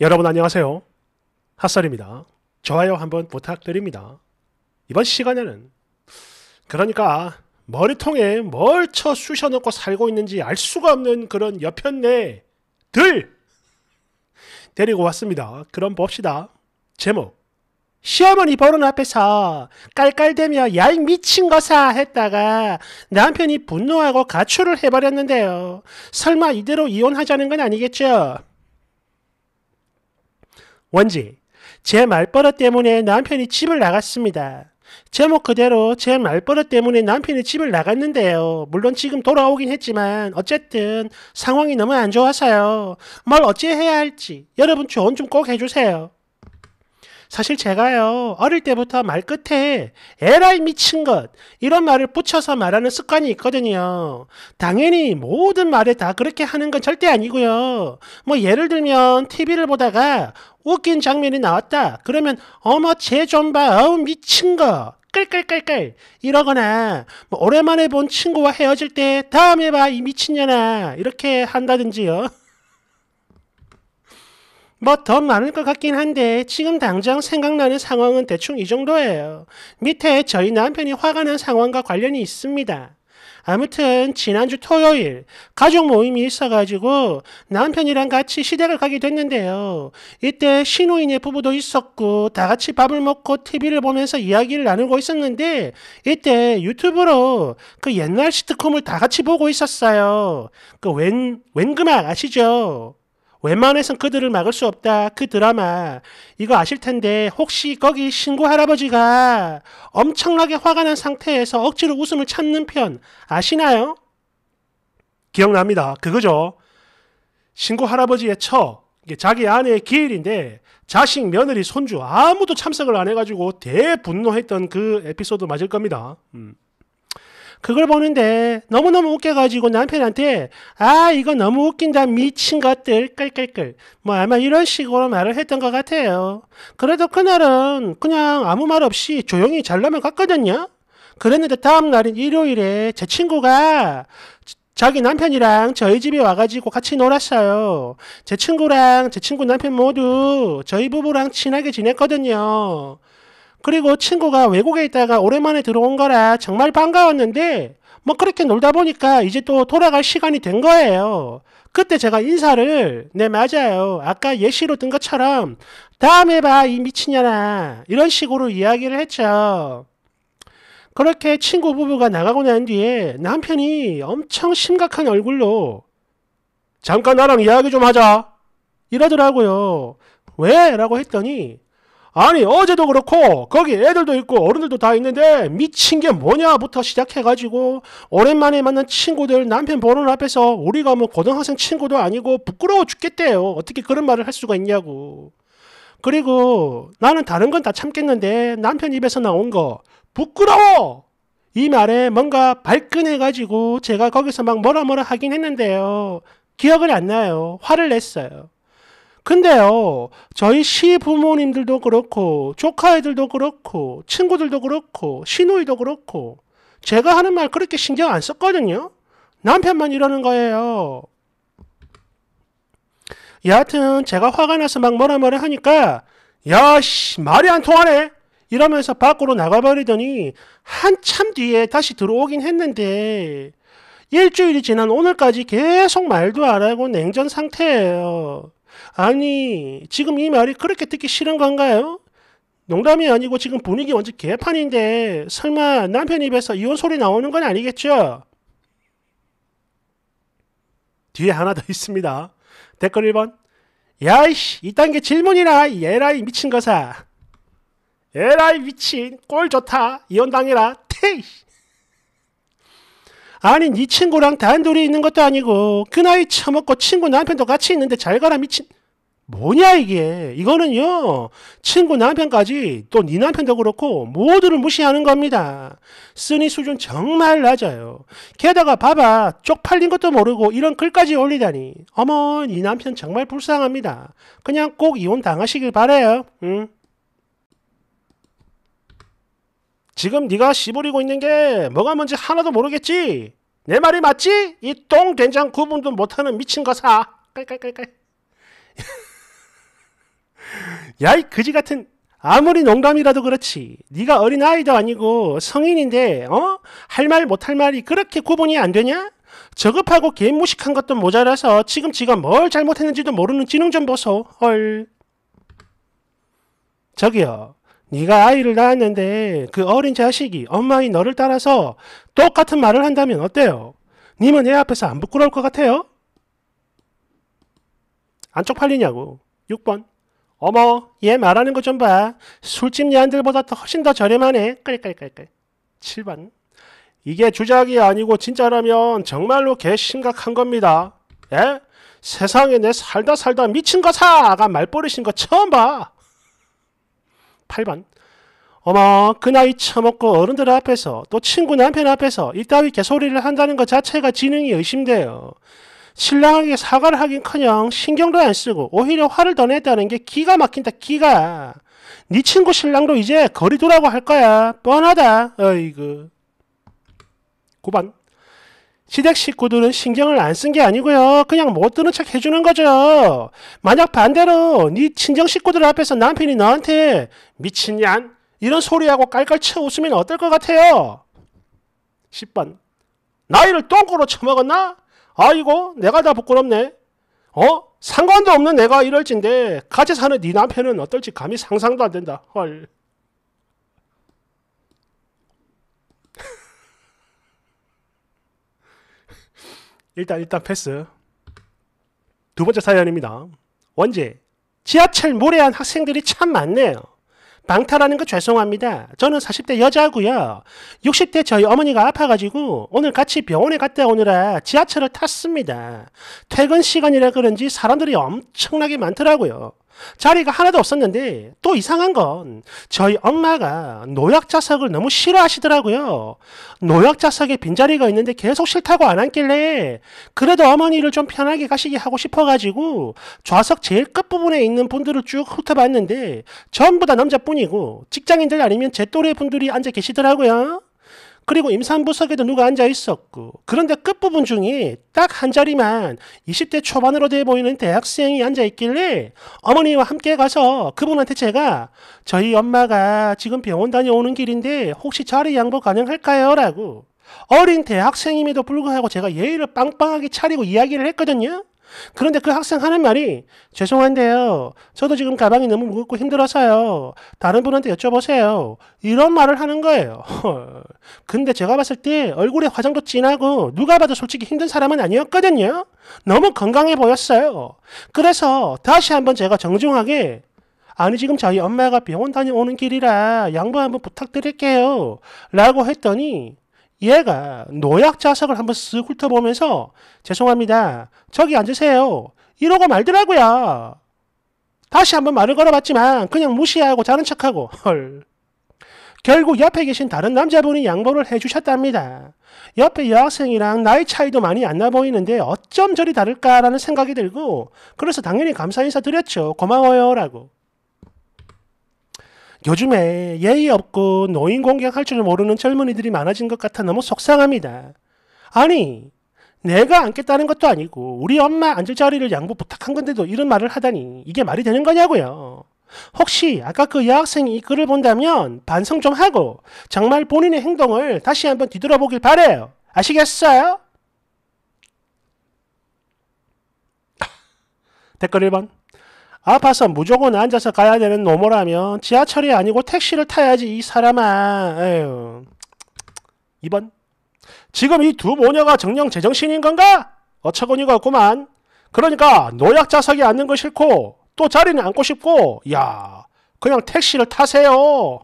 여러분 안녕하세요. 핫설입니다. 좋아요 한번 부탁드립니다. 이번 시간에는 그러니까 머리통에 뭘 쳐 쑤셔 놓고 살고 있는지 알 수가 없는 그런 여편네들 데리고 왔습니다. 그럼 봅시다. 제목 시어머니 버릇 앞에서 깔깔대며 야이 미친 거사 했다가 남편이 분노하고 가출을 해버렸는데요. 설마 이대로 이혼하자는 건 아니겠죠? 원지. 제 말버릇 때문에 남편이 집을 나갔습니다. 제목 그대로 제 말버릇 때문에 남편이 집을 나갔는데요. 물론 지금 돌아오긴 했지만 어쨌든 상황이 너무 안 좋아서요. 뭘 어찌 해야 할지 여러분 조언 좀 꼭 해주세요. 사실 제가요 어릴 때부터 말 끝에 에라이 미친 것 이런 말을 붙여서 말하는 습관이 있거든요. 당연히 모든 말에 다 그렇게 하는 건 절대 아니고요. 뭐 예를 들면 TV를 보다가 웃긴 장면이 나왔다. 그러면 어머 쟤 좀 봐. 어우 미친 거. 끌끌끌끌 이러거나 뭐 오랜만에 본 친구와 헤어질 때 다음에 봐 이 미친년아 이렇게 한다든지요. 뭐 더 많을 것 같긴 한데 지금 당장 생각나는 상황은 대충 이 정도예요. 밑에 저희 남편이 화가 난 상황과 관련이 있습니다. 아무튼 지난주 토요일 가족 모임이 있어가지고 남편이랑 같이 시댁을 가게 됐는데요. 이때 신우인의 부부도 있었고 다 같이 밥을 먹고 TV를 보면서 이야기를 나누고 있었는데 이때 유튜브로 그 옛날 시트콤을 다 같이 보고 있었어요. 그 웬, 웬그만 아시죠? 웬만해선 그들을 막을 수 없다. 그 드라마. 이거 아실 텐데 혹시 거기 신고 할아버지가 엄청나게 화가 난 상태에서 억지로 웃음을 참는 편 아시나요? 기억납니다. 그거죠. 신고 할아버지의 처. 자기 아내의 기일인데 자식, 며느리, 손주 아무도 참석을 안 해가지고 대분노했던 그 에피소드 맞을 겁니다. 음. 그걸 보는데 너무너무 웃겨가지고 남편한테 아 이거 너무 웃긴다 미친 것들 끌끌끌 뭐 아마 이런 식으로 말을 했던 것 같아요. 그래도 그날은 그냥 아무 말 없이 조용히 잘라면 갔거든요. 그랬는데 다음 날인 일요일에 제 친구가 자기 남편이랑 저희 집에 와가지고 같이 놀았어요. 제 친구랑 제 친구 남편 모두 저희 부부랑 친하게 지냈거든요. 그리고 친구가 외국에 있다가 오랜만에 들어온 거라 정말 반가웠는데 뭐 그렇게 놀다 보니까 이제 또 돌아갈 시간이 된 거예요. 그때 제가 인사를 네 맞아요. 아까 예시로 든 것처럼 다음에 봐 이 미친년아 이런 식으로 이야기를 했죠. 그렇게 친구 부부가 나가고 난 뒤에 남편이 엄청 심각한 얼굴로 잠깐 나랑 이야기 좀 하자 이러더라고요. 왜? 라고 했더니 아니 어제도 그렇고 거기 애들도 있고 어른들도 다 있는데 미친 게 뭐냐부터 시작해가지고 오랜만에 만난 친구들 남편 보는 앞에서 우리가 뭐 고등학생 친구도 아니고 부끄러워 죽겠대요. 어떻게 그런 말을 할 수가 있냐고. 그리고 나는 다른 건 다 참겠는데 남편 입에서 나온 거 부끄러워! 이 말에 뭔가 발끈해가지고 제가 거기서 막 뭐라 뭐라 하긴 했는데요. 기억을 안 나요. 화를 냈어요. 근데요, 저희 시부모님들도 그렇고, 조카애들도 그렇고, 친구들도 그렇고, 시누이도 그렇고, 제가 하는 말 그렇게 신경 안 썼거든요? 남편만 이러는 거예요. 여하튼 제가 화가 나서 막 뭐라 뭐라 하니까 야씨 말이 안 통하네 이러면서 밖으로 나가버리더니 한참 뒤에 다시 들어오긴 했는데 일주일이 지난 오늘까지 계속 말도 안 하고 냉전 상태예요. 아니, 지금 이 말이 그렇게 듣기 싫은 건가요? 농담이 아니고 지금 분위기 완전 개판인데 설마 남편 입에서 이혼 소리 나오는 건 아니겠죠? 뒤에 하나 더 있습니다. 댓글 1번 야이씨 이딴 게 질문이라 예라이 미친 거사 에라이 미친 꼴 좋다 이혼당해라 테이씨 아니 네 친구랑 단둘이 있는 것도 아니고 그 나이 처먹고 친구 남편도 같이 있는데 잘 가라 미친 뭐냐 이게 이거는요 친구 남편까지 또 네 남편도 그렇고 모두를 무시하는 겁니다 쓰니 수준 정말 낮아요 게다가 봐봐 쪽팔린 것도 모르고 이런 글까지 올리다니 어머 네 남편 정말 불쌍합니다 그냥 꼭 이혼 당하시길 바래요 응? 지금 네가 씨부리고 있는 게 뭐가 뭔지 하나도 모르겠지? 내 말이 맞지? 이 똥 된장 구분도 못하는 미친 거사. 깔깔깔깔. 야이 그지 같은 아무리 농담이라도 그렇지 네가 어린 아이도 아니고 성인인데 어할 말 못할 말이 그렇게 구분이 안 되냐? 저급하고 개무식한 것도 모자라서 지금 지가 뭘 잘못했는지도 모르는 지능 좀 보소. 헐. 저기요. 네가 아이를 낳았는데 그 어린 자식이 엄마인 너를 따라서 똑같은 말을 한다면 어때요? 님은 애 앞에서 안 부끄러울 것 같아요? 안 쪽팔리냐고. 6번. 어머, 얘 말하는 거 좀 봐. 술집 야한들보다 훨씬 더 저렴하네. 끌끌끌끌. 7번. 이게 주작이 아니고 진짜라면 정말로 개 심각한 겁니다. 예? 세상에 내 살다 살다 미친 거사가 말버릇인 거 처음 봐. 8번. 어머 그 나이 처먹고 어른들 앞에서 또 친구 남편 앞에서 이따위 개소리를 한다는 것 자체가 지능이 의심돼요. 신랑에게 사과를 하긴커녕 신경도 안 쓰고 오히려 화를 더 냈다는 게 기가 막힌다 기가. 네 친구 신랑도 이제 거리 두라고 할 거야. 뻔하다. 어이구. 9번. 시댁 식구들은 신경을 안 쓴 게 아니고요. 그냥 못 드는 척 해주는 거죠. 만약 반대로 네 친정 식구들 앞에서 남편이 너한테 미친년 이런 소리하고 깔깔 쳐 웃으면 어떨 것 같아요? 10번 나이를 똥꼬로 쳐먹었나? 아이고 내가 다 부끄럽네. 어? 상관도 없는 내가 이럴진데 같이 사는 네 남편은 어떨지 감히 상상도 안 된다. 헐. 일단 일단 패스. 두 번째 사연입니다. 원제 지하철 모래한 학생들이 참 많네요. 방탈하는 거 죄송합니다. 저는 40대 여자고요. 60대 저희 어머니가 아파가지고 오늘 같이 병원에 갔다 오느라 지하철을 탔습니다. 퇴근 시간이라 그런지 사람들이 엄청나게 많더라고요. 자리가 하나도 없었는데 또 이상한 건 저희 엄마가 노약자석을 너무 싫어하시더라고요. 노약자석에 빈자리가 있는데 계속 싫다고 안 앉길래 그래도 어머니를 좀 편하게 가시게 하고 싶어가지고 좌석 제일 끝부분에 있는 분들을 쭉 훑어봤는데 전부 다 남자뿐이고 직장인들 아니면 제 또래 분들이 앉아 계시더라고요. 그리고 임산부석에도 누가 앉아 있었고 그런데 끝부분 중에 딱 한 자리만 20대 초반으로 돼 보이는 대학생이 앉아 있길래 어머니와 함께 가서 그분한테 제가 저희 엄마가 지금 병원 다녀오는 길인데 혹시 자리 양보 가능할까요? 라고 어린 대학생임에도 불구하고 제가 예의를 빵빵하게 차리고 이야기를 했거든요. 그런데 그 학생 하는 말이 죄송한데요. 저도 지금 가방이 너무 무겁고 힘들어서요. 다른 분한테 여쭤보세요. 이런 말을 하는 거예요. 근데 제가 봤을 때 얼굴에 화장도 진하고 누가 봐도 솔직히 힘든 사람은 아니었거든요. 너무 건강해 보였어요. 그래서 다시 한번 제가 정중하게 아니 지금 저희 엄마가 병원 다녀오는 길이라 양보 한번 부탁드릴게요. 라고 했더니 얘가 노약 자석을 한 번 쓱 훑어보면서 죄송합니다. 저기 앉으세요. 이러고 말더라고요. 다시 한번 말을 걸어봤지만 그냥 무시하고 자는 척하고 헐. 결국 옆에 계신 다른 남자분이 양보를 해주셨답니다. 옆에 여학생이랑 나이 차이도 많이 안 나 보이는데 어쩜 저리 다를까라는 생각이 들고 그래서 당연히 감사 인사 드렸죠. 고마워요라고. 요즘에 예의 없고 노인 공격할 줄 모르는 젊은이들이 많아진 것 같아 너무 속상합니다. 아니, 내가 앉겠다는 것도 아니고 우리 엄마 앉을 자리를 양보 부탁한 건데도 이런 말을 하다니 이게 말이 되는 거냐고요. 혹시 아까 그 여학생이 이 글을 본다면 반성 좀 하고 정말 본인의 행동을 다시 한번 뒤돌아보길 바래요. 아시겠어요? 댓글 1번. 아파서 무조건 앉아서 가야 되는 노모라면 지하철이 아니고 택시를 타야지 이 사람아. 에휴. 2번. 지금 이 두 모녀가 정령 제정신인 건가? 어처구니가 없구만. 그러니까 노약자석에 앉는 거 싫고 또 자리는 앉고 싶고 야 그냥 택시를 타세요.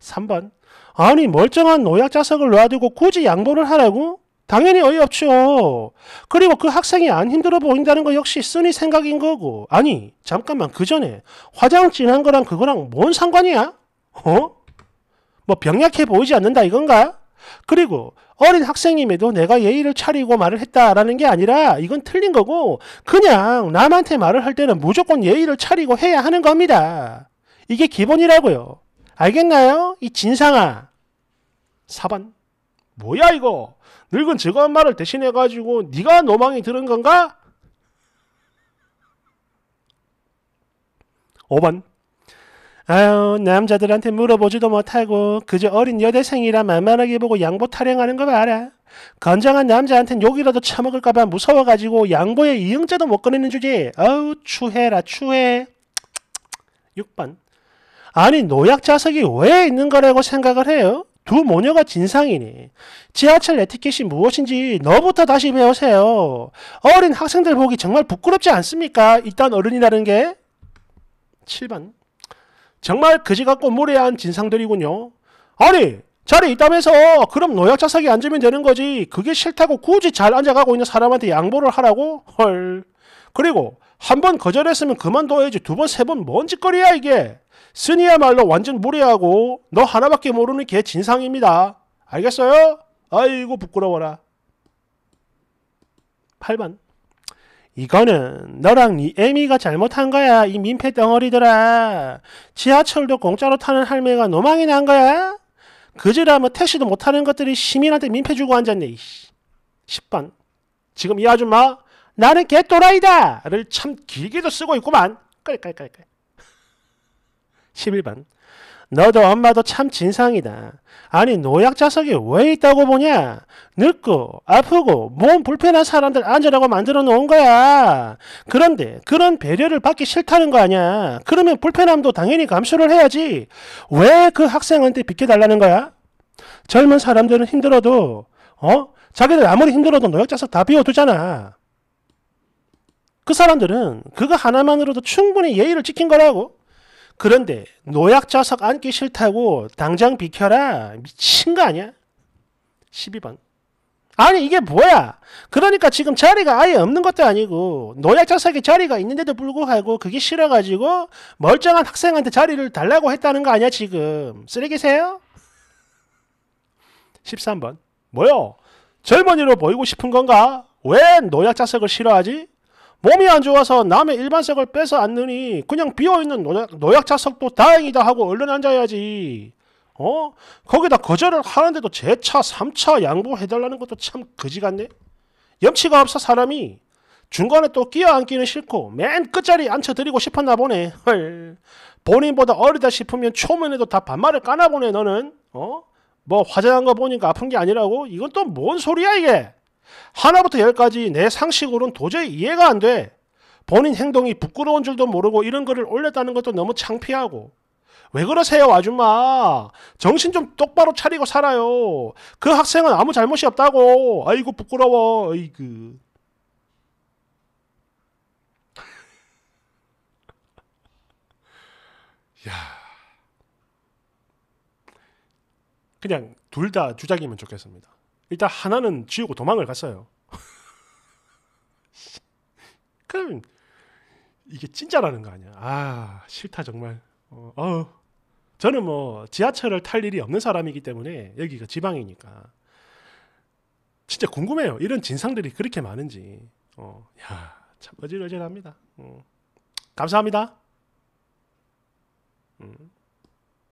3번. 아니 멀쩡한 노약자석을 놔두고 굳이 양보를 하라고? 당연히 어이없죠. 그리고 그 학생이 안 힘들어 보인다는 거 역시 쓰니 생각인 거고. 아니, 잠깐만, 그 전에 화장 진한 거랑 그거랑 뭔 상관이야? 어? 뭐 병약해 보이지 않는다 이건가? 그리고 어린 학생임에도 내가 예의를 차리고 말을 했다라는 게 아니라 이건 틀린 거고 그냥 남한테 말을 할 때는 무조건 예의를 차리고 해야 하는 겁니다. 이게 기본이라고요. 알겠나요? 이 진상아. 4번. 뭐야 이거? 늙은 즐거운 말을 대신해가지고 네가 노망이 들은 건가? 5번 아유 남자들한테 물어보지도 못하고 그저 어린 여대생이라 만만하게 보고 양보 타령하는 거 봐라. 건장한 남자한텐 욕이라도 처먹을까봐 무서워가지고 양보에 이응자도 못 꺼내는 주제. 어우 추해라 추해. 6번 아니 노약 자석이 왜 있는 거라고 생각을 해요? 두 모녀가 진상이니 지하철 에티켓이 무엇인지 너부터 다시 배우세요. 어린 학생들 보기 정말 부끄럽지 않습니까? 일단 어른이라는 게 7번 정말 그지같고 무례한 진상들이군요. 아니 자리 있다면서 그럼 노약자 석에 앉으면 되는 거지 그게 싫다고 굳이 잘 앉아가고 있는 사람한테 양보를 하라고? 헐 그리고 한번 거절했으면 그만둬야지 두 번 세 번 뭔 짓거리야 이게. 스니야말로 완전 무례하고 너 하나밖에 모르는 개 진상입니다. 알겠어요? 아이고 부끄러워라. 8번 이거는 너랑 이 애미가 잘못한 거야 이 민폐 덩어리들아 지하철도 공짜로 타는 할매가 노망이 난 거야 그지라면 택시도 못 타는 것들이 시민한테 민폐 주고 앉았네 10번 지금 이 아줌마 나는 개또라이다! 를참 길게도 쓰고 있구만. 깔깔깔깔. 11번. 너도 엄마도 참 진상이다. 아니 노약자석이 왜 있다고 보냐? 늙고 아프고 몸 불편한 사람들 앉으라고 만들어 놓은 거야. 그런데 그런 배려를 받기 싫다는 거 아니야. 그러면 불편함도 당연히 감수를 해야지. 왜 그 학생한테 비켜달라는 거야? 젊은 사람들은 힘들어도 어? 자기들 아무리 힘들어도 노약자석 다 비워두잖아. 그 사람들은 그거 하나만으로도 충분히 예의를 지킨 거라고. 그런데 노약 자석 앉기 싫다고 당장 비켜라. 미친 거 아니야? 12번. 아니 이게 뭐야? 그러니까 지금 자리가 아예 없는 것도 아니고 노약자석에 자리가 있는데도 불구하고 그게 싫어가지고 멀쩡한 학생한테 자리를 달라고 했다는 거 아니야 지금? 쓰레기세요? 13번 뭐요? 젊은이로 보이고 싶은 건가? 왜 노약자석을 싫어하지? 몸이 안 좋아서 남의 일반석을 뺏어 앉느니 그냥 비어있는 노약, 자석도 다행이다 하고 얼른 앉아야지. 어? 거기다 거절을 하는데도 제 차, 삼 차 양보해달라는 것도 참 거지 같네. 염치가 없어 사람이 중간에 또 끼어 앉기는 싫고 맨 끝자리 앉혀드리고 싶었나 보네. 헐. 본인보다 어리다 싶으면 초면에도 다 반말을 까나 보네 너는. 어? 뭐 화장한 거 보니까 아픈 게 아니라고? 이건 또 뭔 소리야 이게? 하나부터 열까지 내 상식으로는 도저히 이해가 안 돼. 본인 행동이 부끄러운 줄도 모르고 이런 글을 올렸다는 것도 너무 창피하고 왜 그러세요, 아줌마? 정신 좀 똑바로 차리고 살아요. 그 학생은 아무 잘못이 없다고. 아이고, 부끄러워. 아이고. 야. 그냥 둘 다 주작이면 좋겠습니다. 일단 하나는 지우고 도망을 갔어요. 그럼 이게 진짜라는 거 아니야? 아 싫다 정말. 어, 어. 저는 뭐 지하철을 탈 일이 없는 사람이기 때문에 여기가 그 지방이니까 진짜 궁금해요. 이런 진상들이 그렇게 많은지. 어, 야, 참 어질어질합니다. 어. 음. 감사합니다. 음.